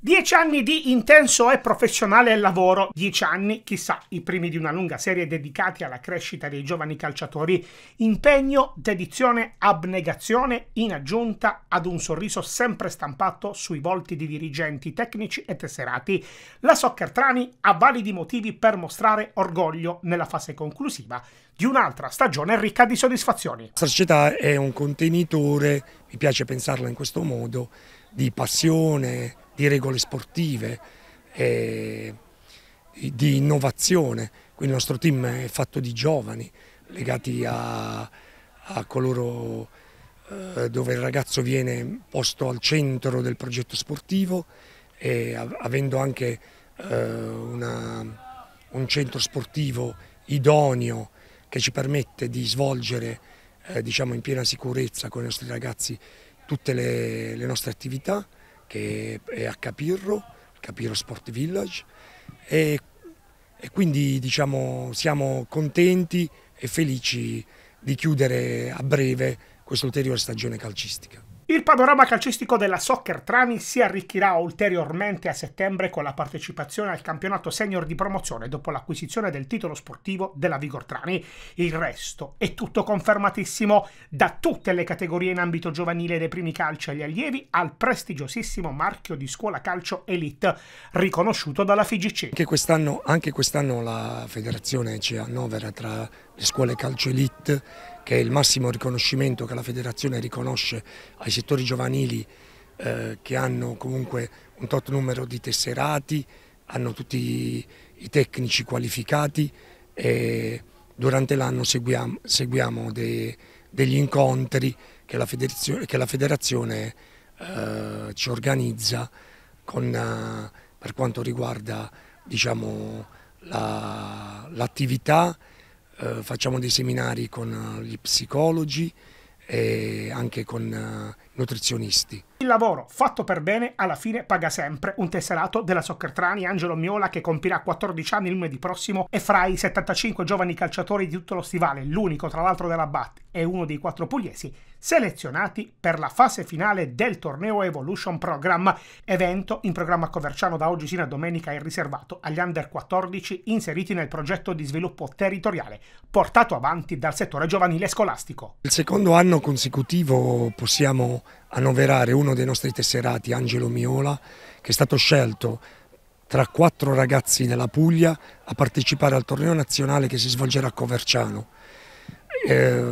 Dieci anni di intenso e professionale lavoro, dieci anni, chissà, i primi di una lunga serie dedicati alla crescita dei giovani calciatori, impegno, dedizione, abnegazione in aggiunta ad un sorriso sempre stampato sui volti di dirigenti, tecnici e tesserati. La Soccer Trani ha validi motivi per mostrare orgoglio nella fase conclusiva di un'altra stagione ricca di soddisfazioni. La società è un contenitore, mi piace pensarla in questo modo, di passione, di regole sportive, eh, di innovazione. Quindi il nostro team è fatto di giovani legati a, a coloro eh, dove il ragazzo viene posto al centro del progetto sportivo e avendo anche eh, una, un centro sportivo idoneo che ci permette di svolgere eh, diciamo in piena sicurezza con i nostri ragazzi tutte le, le nostre attività che è a Capirro, Capirro Sport Village e, e quindi diciamo, siamo contenti e felici di chiudere a breve questa ulteriore stagione calcistica. Il panorama calcistico della Soccer Trani si arricchirà ulteriormente a settembre con la partecipazione al campionato senior di promozione dopo l'acquisizione del titolo sportivo della Vigor Trani. Il resto è tutto confermatissimo da tutte le categorie in ambito giovanile dai primi calci agli allievi al prestigiosissimo marchio di scuola calcio Elite riconosciuto dalla FIGC. Anche quest'anno, anche quest'anno la federazione ci annovera tra le scuole calcio elite, che è il massimo riconoscimento che la federazione riconosce ai settori giovanili eh, che hanno comunque un tot numero di tesserati, hanno tutti i tecnici qualificati e durante l'anno seguiamo, seguiamo de, degli incontri che la federazione, che la federazione eh, ci organizza con, eh, per quanto riguarda diciamo, l'attività eh, facciamo dei seminari con eh, gli psicologi e anche con eh, nutrizionisti. Il lavoro fatto per bene alla fine paga sempre. Un tesserato della Soccertrani, Angelo Miola, che compirà 14 anni lunedì prossimo, è fra i 75 giovani calciatori di tutto lo stivale, l'unico tra l'altro della BAT e uno dei quattro pugliesi, selezionati per la fase finale del torneo Evolution Program, evento in programma a Coverciano da oggi sino a domenica e riservato agli under 14 inseriti nel progetto di sviluppo territoriale portato avanti dal settore giovanile scolastico. Il secondo anno consecutivo possiamo annoverare uno dei nostri tesserati, Angelo Miola, che è stato scelto tra quattro ragazzi della Puglia a partecipare al torneo nazionale che si svolgerà a Coverciano. Eh,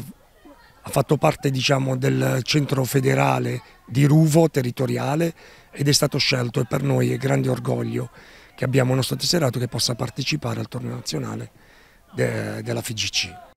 ha fatto parte diciamo, del centro federale di Ruvo territoriale ed è stato scelto e per noi è grande orgoglio che abbiamo il nostro tesserato che possa partecipare al torneo nazionale de della FIGC.